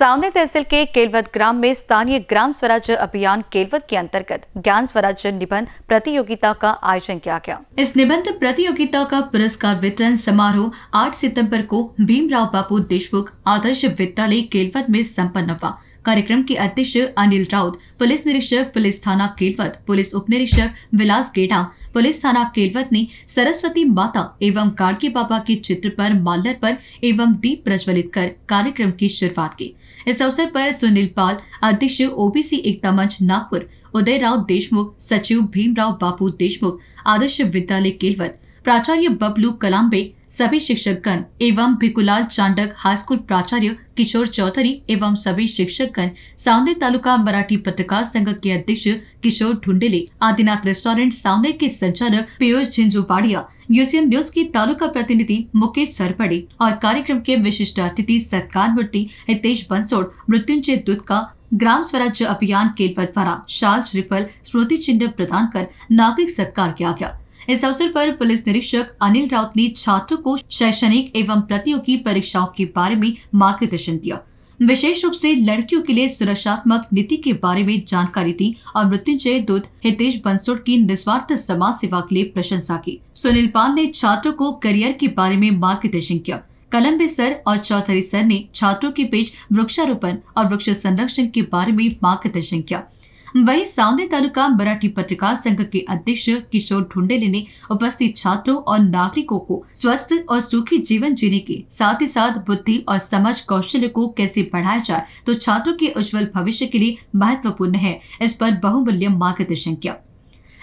सावनी तहसील के केलवत ग्राम में स्थानीय ग्राम स्वराज अभियान केलवत के अंतर्गत ज्ञान स्वराज निबंध प्रतियोगिता का आयोजन किया गया इस निबंध प्रतियोगिता का पुरस्कार वितरण समारोह 8 सितंबर को भीमराव बापू देशमुख आदर्श विद्यालय केलवत में सम्पन्न हुआ कार्यक्रम के अध्यक्ष अनिल राउत पुलिस निरीक्षक पुलिस थाना केलवत पुलिस उप निरीक्षक विलास गेडा पुलिस थाना केलवत ने सरस्वती माता एवं गाड़के बाबा के चित्र पर माल्यार्पण एवं दीप प्रज्वलित कर कार्यक्रम की शुरुआत की इस अवसर पर सुनील पाल अध्यक्ष ओबीसी एकता मंच नागपुर उदय राव देशमुख सचिव भीमराव बापू देशमुख आदर्श विद्यालय केलवत प्राचार्य बबलू कलाम्बे सभी शिक्षकगण एवं भिकुलाल चांडक हाईस्कूल प्राचार्य किशोर चौधरी एवं सभी शिक्षकगण सावने तालुका मराठी पत्रकार संघ के अध्यक्ष किशोर ढूंढेले आदिनाथ रेस्टोरेंट सावने के संचालक पीयूष झिंझुवाड़िया यूसियन न्यूज की तालुका प्रतिनिधि मुकेश सरपड़ी और कार्यक्रम के विशिष्ट अतिथि सत्कार मूर्ति हितेश बंसोड़ मृत्युंजय दूत का ग्राम स्वराज्य अभियान केलपत द्वारा शाल श्रीफल स्मृति चिन्ह प्रदान कर नागरिक सत्कार किया गया इस अवसर पर पुलिस निरीक्षक अनिल राउत ने छात्रों को शैक्षणिक एवं प्रतियोगी परीक्षाओं के बारे में मार्गदर्शन दिया विशेष रूप से लड़कियों के लिए सुरक्षात्मक नीति के बारे में जानकारी दी और मृत्युंजय दूत हितेश बंसोड़ की निस्वार्थ समाज सेवा के लिए प्रशंसा की सुनील पाल ने छात्रों को करियर के बारे में मार्गदर्शन किया कलम्बे सर और चौधरी सर ने छात्रों के बीच वृक्षारोपण और वृक्ष संरक्षण के बारे में मार्गदर्शन किया वहीं सामने तालुका मराठी पत्रकार संघ के अध्यक्ष किशोर ढुंडेले ने उपस्थित छात्रों और नागरिकों को स्वस्थ और सुखी जीवन जीने के साथ ही साथ बुद्धि और समाज कौशल को कैसे बढ़ाया जाए तो छात्रों के उज्जवल भविष्य के लिए महत्वपूर्ण है इस पर बहुमूल्य मार्गदर्शन किया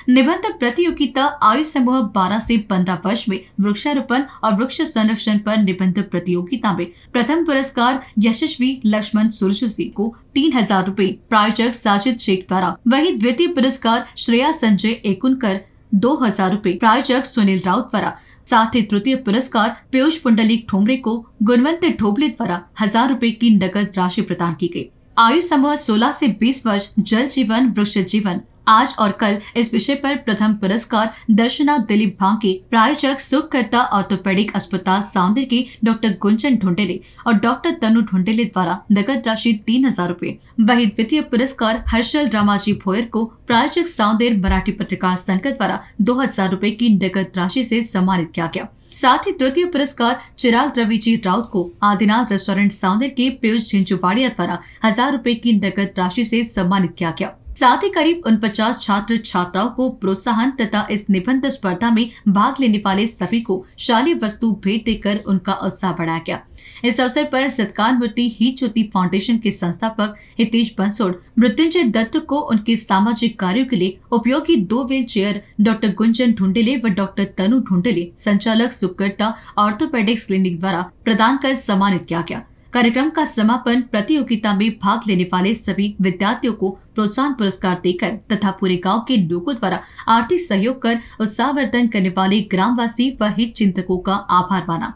निबंध प्रतियोगिता आयु समूह 12 से 15 वर्ष में वृक्षारोपण और वृक्ष संरक्षण पर निबंध प्रतियोगिता में प्रथम पुरस्कार यशस्वी लक्ष्मण सुरजोसी को तीन हजार रूपए प्रायोजक साजिद शेख द्वारा वही द्वितीय पुरस्कार श्रेया संजय एकुनकर दो हजार रूपए प्रायोजक सुनील राउत द्वारा साथ ही तृतीय पुरस्कार पीयूष पुंडलिक ठोमरे को गुणवंत ठोबले द्वारा हजार रूपए की नकद राशि प्रदान की गयी आयु समूह 16 से 20 वर्ष जल जीवन वृक्ष जीवन आज और कल इस विषय पर प्रथम पुरस्कार दर्शना दिलीप भांके प्रायोजक सुखकर्ता ऑर्थोपेडिक अस्पताल सांदर के डॉक्टर गुंजन ढोंडेले और डॉक्टर तनु ढोंडेले द्वारा नगद राशि तीन हजार रूपए वही द्वितीय पुरस्कार हर्षल रामाजी भोयर को प्रायोजक सांदेर मराठी पत्रकार संघ द्वारा दो हजार रूपए की नगद राशि ऐसी सम्मानित किया गया साथ ही तृतीय पुरस्कार चिराग रवि जी राउत को आदिनाथ रेस्टोरेंट साउंदर के पीयूष झिंझुवाड़िया द्वारा हजार रूपए की नगद राशि से सम्मानित किया गया साथ ही करीब उनपचास छात्र छात्राओं को प्रोत्साहन तथा इस निबंध स्पर्धा में भाग लेने वाले सभी को शाली वस्तु भेंट देकर उनका उत्साह बढ़ाया गया इस अवसर पर सत्कार मूर्ति ही ज्योति फाउंडेशन के संस्थापक हितेश बंसोड़ मृत्युंजय दत्त को उनके सामाजिक कार्यों के लिए उपयोगी दो wheel chair doctor Gunjan Dhundhele व डॉक्टर तनु ढूंढेले संचालक सुकर्ता ऑर्थोपेडिक्स क्लिनिक द्वारा प्रदान कर सम्मानित किया गया कार्यक्रम का समापन प्रतियोगिता में भाग लेने वाले सभी विद्यार्थियों को प्रोत्साहन पुरस्कार देकर तथा पूरे गांव के लोगों द्वारा आर्थिक सहयोग कर उत्साहवर्धन करने वाले ग्रामवासी व हित चिंतकों का आभार माना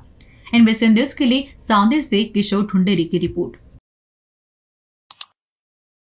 इन न्यूज के लिए साउंदर से किशोर ढुंडेरी की रिपोर्ट